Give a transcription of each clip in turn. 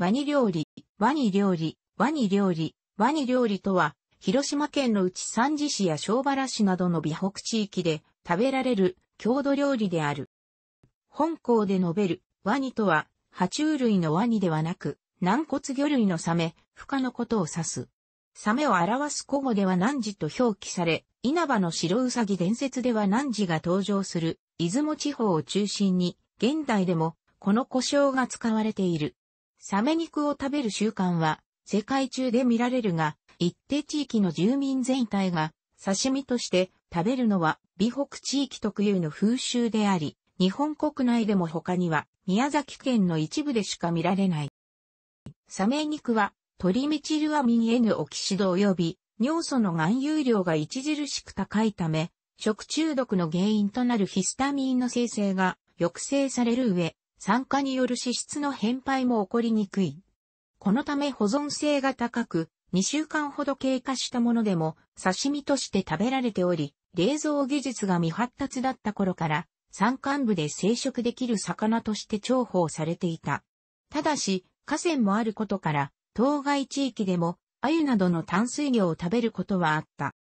ワニ料理、ワニ料理、ワニ料理、ワニ料理とは、広島県のうち三次市や小原市などの美北地域で食べられる郷土料理である。本校で述べるワニとは、爬虫類のワニではなく、軟骨魚類のサメ、孵化のことを指す。サメを表す古語では何時と表記され、稲葉の白うさぎ伝説では何時が登場する、出雲地方を中心に、現代でも、この故障が使われている。サメ肉を食べる習慣は世界中で見られるが、一定地域の住民全体が刺身として食べるのは美北地域特有の風習であり、日本国内でも他には宮崎県の一部でしか見られない。サメ肉はトリメチルアミン N オキシド及び尿素の含有量が著しく高いため、食中毒の原因となるヒスタミンの生成が抑制される上、酸化による脂質の変配も起こりにくい。このため保存性が高く、2週間ほど経過したものでも刺身として食べられており、冷蔵技術が未発達だった頃から、山間部で生殖できる魚として重宝されていた。ただし、河川もあることから、当該地域でも、鮎などの淡水魚を食べることはあった。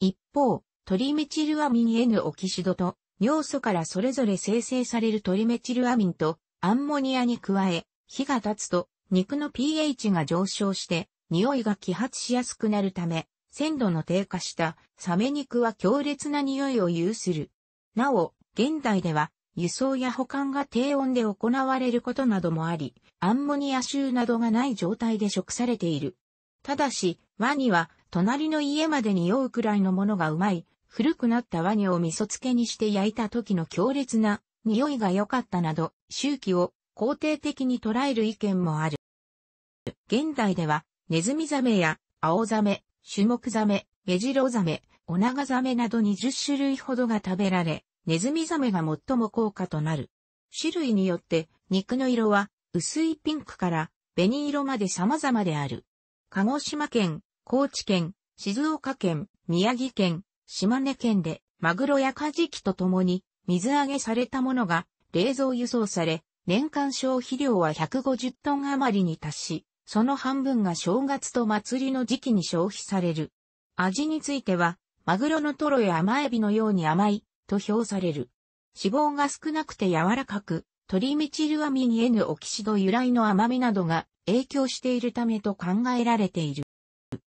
一方、トリメチルアミン N オキシドと尿素からそれぞれ生成されるトリメチルアミンとアンモニアに加え、火が経つと肉の pH が上昇して匂いが揮発しやすくなるため、鮮度の低下したサメ肉は強烈な匂いを有する。なお、現代では輸送や保管が低温で行われることなどもあり、アンモニア臭などがない状態で食されている。ただし、ワニは隣の家まで匂うくらいのものがうまい古くなったワニを味噌漬けにして焼いた時の強烈な匂いが良かったなど、周期を肯定的に捉える意見もある。現代では、ネズミザメや青ザメ、シュモクザメ、メジロザメ、オナガザメなど20種類ほどが食べられ、ネズミザメが最も高価となる。種類によって肉の色は薄いピンクから紅色まで様々である。鹿児島県、高知県、静岡県、宮城県、島根県でマグロやカジキと共に水揚げされたものが冷蔵輸送され、年間消費量は150トン余りに達し、その半分が正月と祭りの時期に消費される。味については、マグロのトロや甘エビのように甘い、と評される。脂肪が少なくて柔らかく、トリメチルアミンヌオキシド由来の甘みなどが影響しているためと考えられている。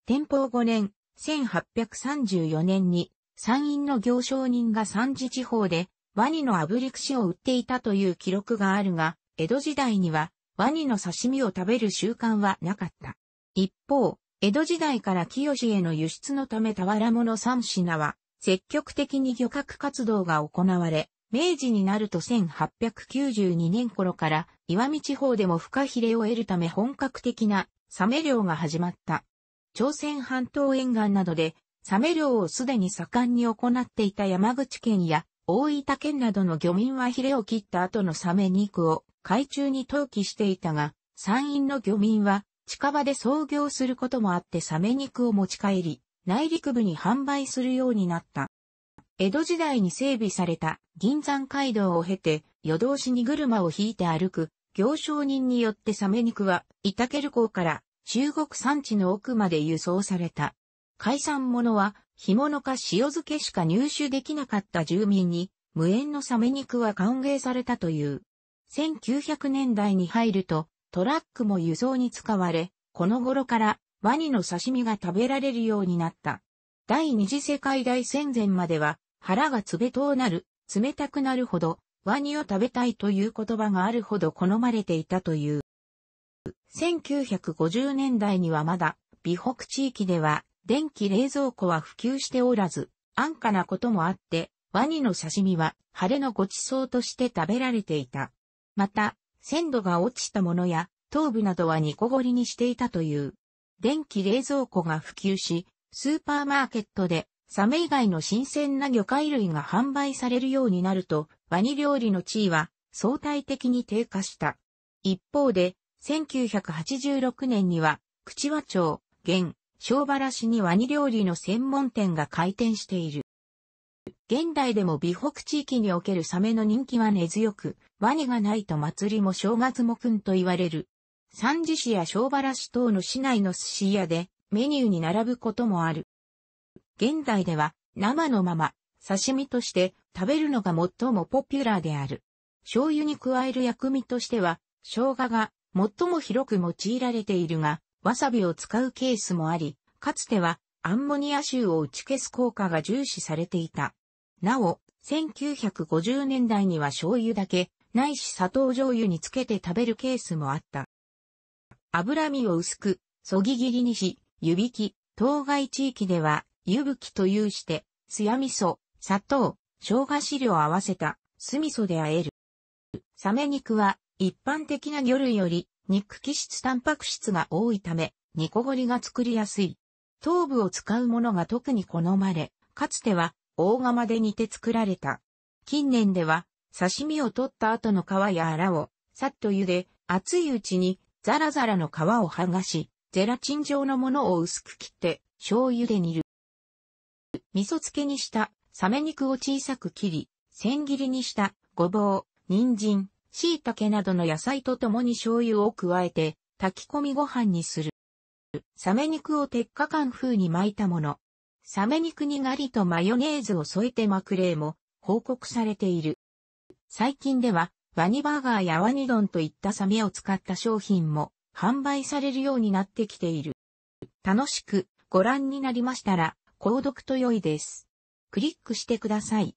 天保5年、1834年に山陰の行商人が山次地方でワニの炙り串を売っていたという記録があるが、江戸時代にはワニの刺身を食べる習慣はなかった。一方、江戸時代から清への輸出のため俵物三品は、積極的に漁獲活動が行われ、明治になると1892年頃から、岩見地方でも深カヒレを得るため本格的なサメ漁が始まった。朝鮮半島沿岸などで、サメ漁をすでに盛んに行っていた山口県や大分県などの漁民はヒレを切った後のサメ肉を海中に投棄していたが、山陰の漁民は近場で操業することもあってサメ肉を持ち帰り、内陸部に販売するようになった。江戸時代に整備された銀山街道を経て夜通しに車を引いて歩く行商人によってサメ肉は、イタケル港から中国産地の奥まで輸送された。海産物は、干物か塩漬けしか入手できなかった住民に、無縁のサメ肉は歓迎されたという。1900年代に入ると、トラックも輸送に使われ、この頃からワニの刺身が食べられるようになった。第二次世界大戦前までは、腹がつべとうなる、冷たくなるほど、ワニを食べたいという言葉があるほど好まれていたという。1950年代にはまだ、美北地域では、電気冷蔵庫は普及しておらず、安価なこともあって、ワニの刺身は、晴れのごちそうとして食べられていた。また、鮮度が落ちたものや、頭部などは煮こごりにしていたという。電気冷蔵庫が普及し、スーパーマーケットで、サメ以外の新鮮な魚介類が販売されるようになると、ワニ料理の地位は相対的に低下した。一方で、1986年には、口和町、現、小原市にワニ料理の専門店が開店している。現代でも美北地域におけるサメの人気は根強く、ワニがないと祭りも正月もくんと言われる。三次市や小原市等の市内の寿司屋でメニューに並ぶこともある。現代では生のまま刺身として食べるのが最もポピュラーである。醤油に加える薬味としては生姜が最も広く用いられているが、わさびを使うケースもあり、かつてはアンモニア臭を打ち消す効果が重視されていた。なお、1950年代には醤油だけ、ないし砂糖醤油につけて食べるケースもあった。脂身を薄く、そぎ切りにし、湯引き、当該地域では、湯吹きというして、酢や味噌、砂糖、生姜汁を合わせた、酢味噌で和える。サメ肉は、一般的な魚類より肉気質タンパク質が多いため、煮こごりが作りやすい。頭部を使うものが特に好まれ、かつては大釜で煮て作られた。近年では刺身を取った後の皮や粗をさっと茹で、熱いうちにザラザラの皮を剥がし、ゼラチン状のものを薄く切って醤油で煮る。味噌漬けにしたサメ肉を小さく切り、千切りにしたごぼう、人参、椎茸などの野菜とともに醤油を加えて、炊き込みご飯にする。サメ肉を鉄火缶風に巻いたもの。サメ肉にガリとマヨネーズを添えて巻く例も報告されている。最近では、ワニバーガーやワニ丼といったサメを使った商品も販売されるようになってきている。楽しくご覧になりましたら、購読と良いです。クリックしてください。